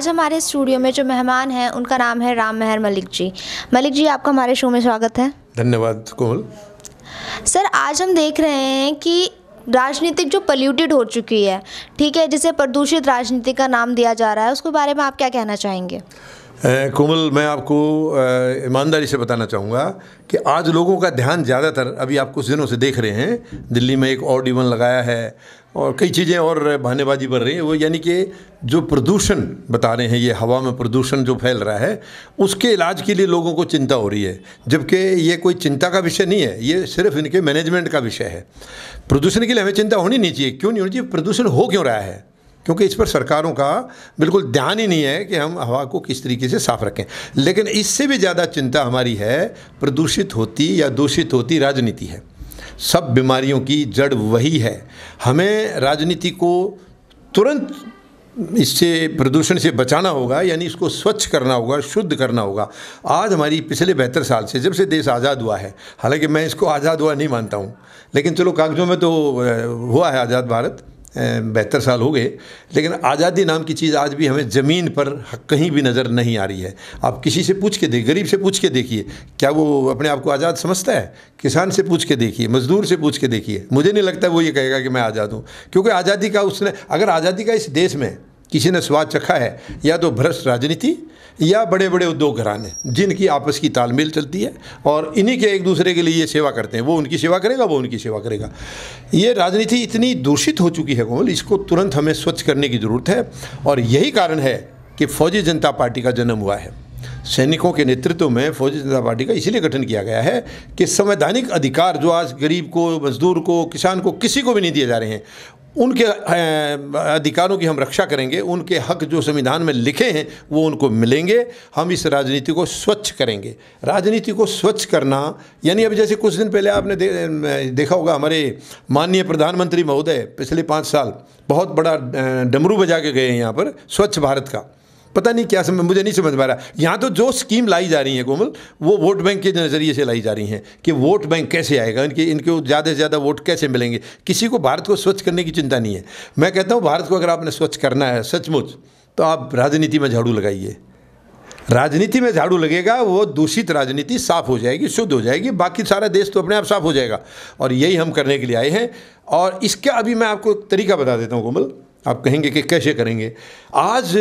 आज हमारे स्टूडियो में जो मेहमान हैं उनका नाम है राम मेहर मलिक जी मलिक जी आपका हमारे शो में स्वागत है धन्यवाद कोमल सर आज हम देख रहे हैं कि राजनीतिक जो पल्यूटेड हो चुकी है ठीक है जिसे प्रदूषित राजनीति का नाम दिया जा रहा है उसके बारे में आप क्या कहना चाहेंगे कोमल मैं आपको ईमानदारी से बताना चाहूँगा कि आज लोगों का ध्यान ज़्यादातर अभी आप कुछ दिनों से देख रहे हैं दिल्ली में एक और डीवन लगाया है और कई चीज़ें और बहानेबाजी बढ़ रही हैं वो यानी कि जो प्रदूषण बता रहे हैं ये हवा में प्रदूषण जो फैल रहा है उसके इलाज के लिए लोगों को चिंता हो रही है जबकि ये कोई चिंता का विषय नहीं है ये सिर्फ इनके मैनेजमेंट का विषय है प्रदूषण के लिए हमें चिंता होनी नहीं चाहिए क्यों नहीं होनी चाहिए प्रदूषण हो क्यों रहा है क्योंकि इस पर सरकारों का बिल्कुल ध्यान ही नहीं है कि हम हवा को किस तरीके से साफ़ रखें लेकिन इससे भी ज़्यादा चिंता हमारी है प्रदूषित होती या दूषित होती राजनीति है सब बीमारियों की जड़ वही है हमें राजनीति को तुरंत इससे प्रदूषण से बचाना होगा यानी इसको स्वच्छ करना होगा शुद्ध करना होगा आज हमारी पिछले बेहतर साल से जब से देश आज़ाद हुआ है हालांकि मैं इसको आज़ाद हुआ नहीं मानता हूँ लेकिन चलो कागज़ों में तो हुआ है आज़ाद भारत बेहतर साल हो गए लेकिन आज़ादी नाम की चीज़ आज भी हमें ज़मीन पर कहीं भी नज़र नहीं आ रही है आप किसी से पूछ के देख गरीब से पूछ के देखिए क्या वो अपने आप को आज़ाद समझता है किसान से पूछ के देखिए मज़दूर से पूछ के देखिए मुझे नहीं लगता वो ये कहेगा कि मैं आज़ाद हूँ क्योंकि आज़ादी का उसने अगर आज़ादी का इस देश में किसी ने स्वाद चखा है या तो भ्रष्ट राजनीति या बड़े बड़े उद्योग घराने जिनकी आपस की तालमेल चलती है और इन्हीं के एक दूसरे के लिए ये सेवा करते हैं वो उनकी सेवा करेगा वो उनकी सेवा करेगा ये राजनीति इतनी दूषित हो चुकी है कोमल इसको तुरंत हमें स्वच्छ करने की ज़रूरत है और यही कारण है कि फौजी जनता पार्टी का जन्म हुआ है सैनिकों के नेतृत्व में फौजी जनता पार्टी का इसीलिए गठन किया गया है कि संवैधानिक अधिकार जो आज गरीब को मजदूर को किसान को किसी को भी नहीं दिए जा रहे हैं उनके अधिकारों की हम रक्षा करेंगे उनके हक जो संविधान में लिखे हैं वो उनको मिलेंगे हम इस राजनीति को स्वच्छ करेंगे राजनीति को स्वच्छ करना यानी अभी जैसे कुछ दिन पहले आपने दे, देखा होगा हमारे माननीय प्रधानमंत्री महोदय पिछले पाँच साल बहुत बड़ा डमरू बजा के गए हैं यहाँ पर स्वच्छ भारत का पता नहीं क्या समझ मुझे नहीं समझ पा रहा यहाँ तो जो स्कीम लाई जा रही है कोमल वो वोट बैंक के नज़रिए से लाई जा रही हैं कि वोट बैंक कैसे आएगा इनके इनको ज़्यादा से ज़्यादा वोट कैसे मिलेंगे किसी को भारत को स्वच्छ करने की चिंता नहीं है मैं कहता हूँ भारत को अगर आपने स्वच्छ करना है सचमुच तो आप राजनीति में झाड़ू लगाइए राजनीति में झाड़ू लगेगा वो दूषित राजनीति साफ हो जाएगी शुद्ध हो जाएगी बाकी सारा देश तो अपने आप साफ हो जाएगा और यही हम करने के लिए आए हैं और इसका अभी मैं आपको तरीका बता देता हूँ कोमल आप कहेंगे कि कैसे करेंगे आज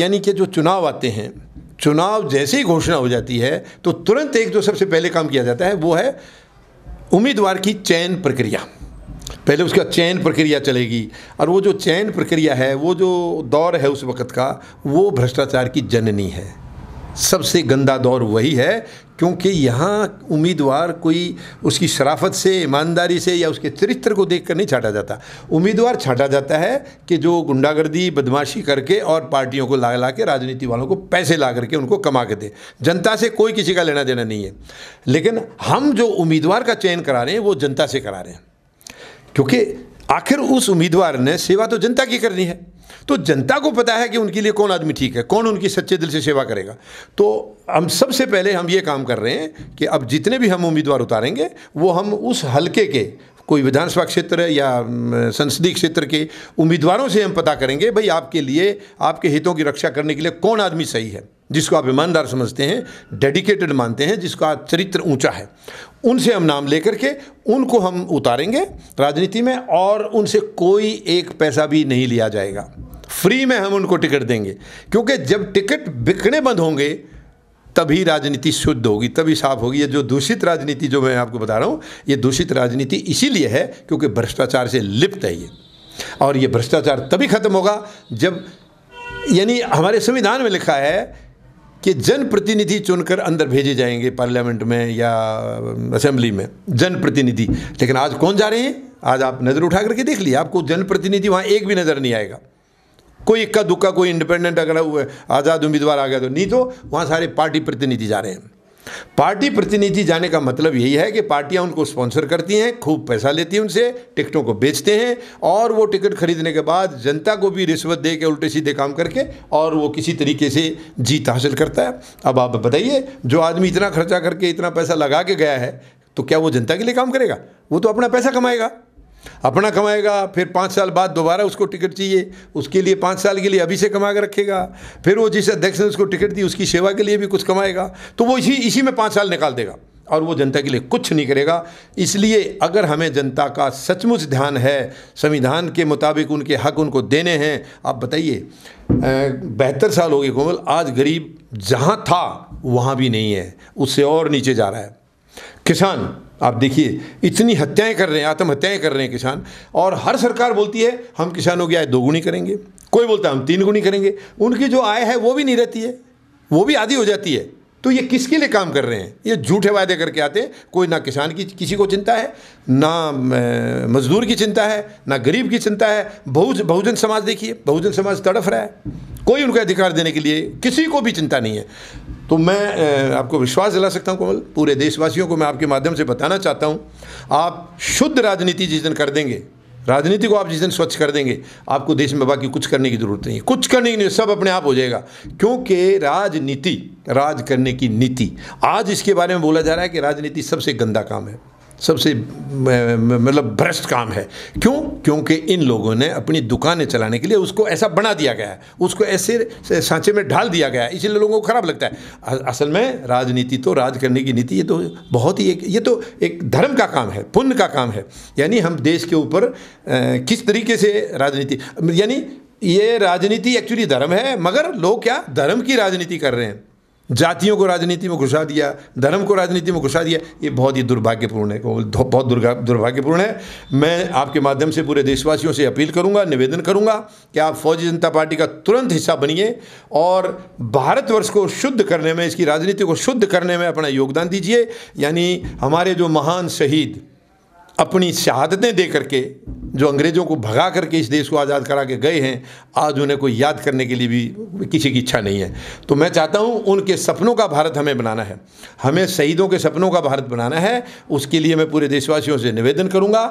यानी कि जो चुनाव आते हैं चुनाव जैसे ही घोषणा हो जाती है तो तुरंत एक जो सबसे पहले काम किया जाता है वो है उम्मीदवार की चयन प्रक्रिया पहले उसका चयन प्रक्रिया चलेगी और वो जो चयन प्रक्रिया है वो जो दौर है उस वक़्त का वो भ्रष्टाचार की जननी है सबसे गंदा दौर वही है क्योंकि यहाँ उम्मीदवार कोई उसकी शराफत से ईमानदारी से या उसके चरित्र को देखकर नहीं छाटा जाता उम्मीदवार छाटा जाता है कि जो गुंडागर्दी बदमाशी करके और पार्टियों को ला ला के राजनीति वालों को पैसे ला करके उनको कमा के दे जनता से कोई किसी का लेना देना नहीं है लेकिन हम जो उम्मीदवार का चयन करा रहे हैं वो जनता से करा रहे हैं क्योंकि आखिर उस उम्मीदवार ने सेवा तो जनता की करनी है तो जनता को पता है कि उनके लिए कौन आदमी ठीक है कौन उनकी सच्चे दिल से सेवा करेगा तो हम सबसे पहले हम ये काम कर रहे हैं कि अब जितने भी हम उम्मीदवार उतारेंगे वो हम उस हल्के के कोई विधानसभा क्षेत्र या संसदीय क्षेत्र के उम्मीदवारों से हम पता करेंगे भाई आपके लिए आपके हितों की रक्षा करने के लिए कौन आदमी सही है जिसको आप ईमानदार समझते हैं डेडिकेटेड मानते हैं जिसका चरित्र ऊंचा है उनसे हम नाम लेकर के उनको हम उतारेंगे राजनीति में और उनसे कोई एक पैसा भी नहीं लिया जाएगा फ्री में हम उनको टिकट देंगे क्योंकि जब टिकट बिकने बंद होंगे तभी राजनीति शुद्ध होगी तभी साफ होगी ये जो दूषित राजनीति जो मैं आपको बता रहा हूँ ये दूषित राजनीति इसीलिए है क्योंकि भ्रष्टाचार से लिप्त है ये और ये भ्रष्टाचार तभी खत्म होगा जब यानी हमारे संविधान में लिखा है कि जनप्रतिनिधि चुनकर अंदर भेजे जाएंगे पार्लियामेंट में या असेंबली में जनप्रतिनिधि लेकिन आज कौन जा रहे हैं आज आप नज़र उठा करके देख लीजिए आपको जनप्रतिनिधि वहाँ एक भी नज़र नहीं आएगा कोई इक्का दुक्का कोई इंडिपेंडेंट अगर आज़ाद उम्मीदवार आ गया तो नहीं तो वहाँ सारे पार्टी प्रतिनिधि जा रहे हैं पार्टी प्रतिनिधि जाने का मतलब यही है कि पार्टियां उनको स्पॉन्सर करती हैं खूब पैसा लेती हैं उनसे टिकटों को बेचते हैं और वो टिकट खरीदने के बाद जनता को भी रिश्वत दे के उल्टे सीधे काम करके और वो किसी तरीके से जीत हासिल करता है अब आप बताइए जो आदमी इतना खर्चा करके इतना पैसा लगा के गया है तो क्या वो जनता के लिए काम करेगा वो तो अपना पैसा कमाएगा अपना कमाएगा फिर पाँच साल बाद दोबारा उसको टिकट चाहिए उसके लिए पाँच साल के लिए अभी से कमा कर रखेगा फिर वो जिस अध्यक्ष ने उसको टिकट दी उसकी सेवा के लिए भी कुछ कमाएगा तो वो इसी इसी में पाँच साल निकाल देगा और वो जनता के लिए कुछ नहीं करेगा इसलिए अगर हमें जनता का सचमुच ध्यान है संविधान के मुताबिक उनके हक उनको देने हैं आप बताइए बेहतर साल हो गए कोमल आज गरीब जहाँ था वहाँ भी नहीं है उससे और नीचे जा रहा है किसान आप देखिए इतनी हत्याएं कर रहे हैं आत्महत्याएं कर रहे हैं किसान और हर सरकार बोलती है हम किसानों की आय दोगुनी करेंगे कोई बोलता है हम तीन गुनी करेंगे उनकी जो आय है वो भी नहीं रहती है वो भी आधी हो जाती है तो ये किसके लिए काम कर रहे हैं ये झूठे वायदे करके आते हैं कोई ना किसान की किसी को चिंता है ना मजदूर की चिंता है ना गरीब की चिंता है बहुज बहुजन समाज देखिए बहुजन समाज तड़फ रहा है कोई उनके अधिकार देने के लिए किसी को भी चिंता नहीं है तो मैं आपको विश्वास दिला सकता हूं कोमल पूरे देशवासियों को मैं आपके माध्यम से बताना चाहता हूं आप शुद्ध राजनीति जिस दिन कर देंगे राजनीति को आप जिस दिन स्वच्छ कर देंगे आपको देश में बाकी कुछ करने की ज़रूरत नहीं है कुछ करने की नहीं सब अपने आप हो जाएगा क्योंकि राजनीति राज करने की नीति आज इसके बारे में बोला जा रहा है कि राजनीति सबसे गंदा काम है सबसे मतलब भ्रष्ट काम है क्यों क्योंकि इन लोगों ने अपनी दुकानें चलाने के लिए उसको ऐसा बना दिया गया है उसको ऐसे सांचे में ढाल दिया गया है इसीलिए लोगों को खराब लगता है असल में राजनीति तो राज करने की नीति ये तो बहुत ही एक ये तो एक धर्म का काम है पुण्य का काम है यानी हम देश के ऊपर किस तरीके से राजनीति यानी ये राजनीति एक्चुअली धर्म है मगर लोग क्या धर्म की राजनीति कर रहे हैं जातियों को राजनीति में घुसा दिया धर्म को राजनीति में घुसा दिया ये बहुत ही दुर्भाग्यपूर्ण है बहुत दुर्भाग्यपूर्ण है मैं आपके माध्यम से पूरे देशवासियों से अपील करूंगा निवेदन करूंगा कि आप फौजी जनता पार्टी का तुरंत हिस्सा बनिए और भारतवर्ष को शुद्ध करने में इसकी राजनीति को शुद्ध करने में अपना योगदान दीजिए यानी हमारे जो महान शहीद अपनी शहादतें दे करके जो अंग्रेज़ों को भगा करके इस देश को आज़ाद करा के गए हैं आज उन्हें कोई याद करने के लिए भी किसी की इच्छा नहीं है तो मैं चाहता हूँ उनके सपनों का भारत हमें बनाना है हमें शहीदों के सपनों का भारत बनाना है उसके लिए मैं पूरे देशवासियों से निवेदन करूँगा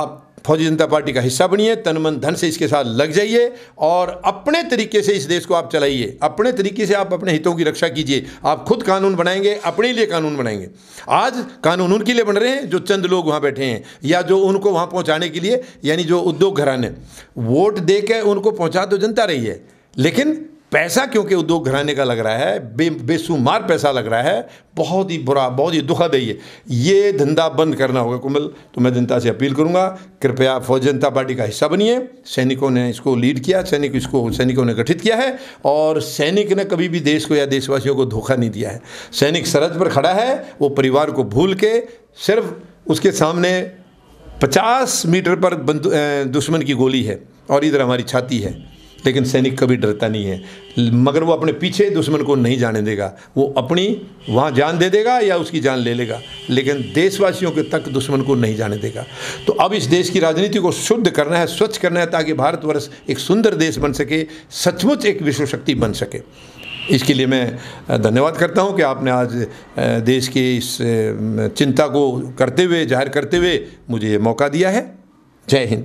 आप फौजी जनता पार्टी का हिस्सा बनिए तन मन धन से इसके साथ लग जाइए और अपने तरीके से इस देश को आप चलाइए अपने तरीके से आप अपने हितों की रक्षा कीजिए आप खुद कानून बनाएंगे अपने लिए कानून बनाएंगे आज कानून उनके लिए बन रहे हैं जो चंद लोग वहाँ बैठे हैं या जो उनको वहाँ पहुँचाने के लिए यानी जो उद्योग घराने वोट दे उनको पहुँचा तो जनता रही है लेकिन पैसा क्योंकि उद्योग घराने का लग रहा है बे बेसुमार पैसा लग रहा है बहुत ही बुरा बहुत ही दुखद है ये धंधा बंद करना होगा कुमल तो मैं जनता से अपील करूंगा कृपया फौज जनता पार्टी का हिस्सा बनिए सैनिकों ने इसको लीड किया सैनिक इसको सैनिकों ने गठित किया है और सैनिक ने कभी भी देश को या देशवासियों को धोखा नहीं दिया है सैनिक सरहद पर खड़ा है वो परिवार को भूल के सिर्फ उसके सामने पचास मीटर पर दुश्मन की गोली है और इधर हमारी छाती है लेकिन सैनिक कभी डरता नहीं है मगर वो अपने पीछे दुश्मन को नहीं जाने देगा वो अपनी वहाँ जान दे देगा या उसकी जान ले लेगा लेकिन देशवासियों के तक दुश्मन को नहीं जाने देगा तो अब इस देश की राजनीति को शुद्ध करना है स्वच्छ करना है ताकि भारतवर्ष एक सुंदर देश बन सके सचमुच एक विश्व शक्ति बन सके इसके लिए मैं धन्यवाद करता हूं कि आपने आज देश की इस चिंता को करते हुए जाहिर करते हुए मुझे ये मौका दिया है जय हिंद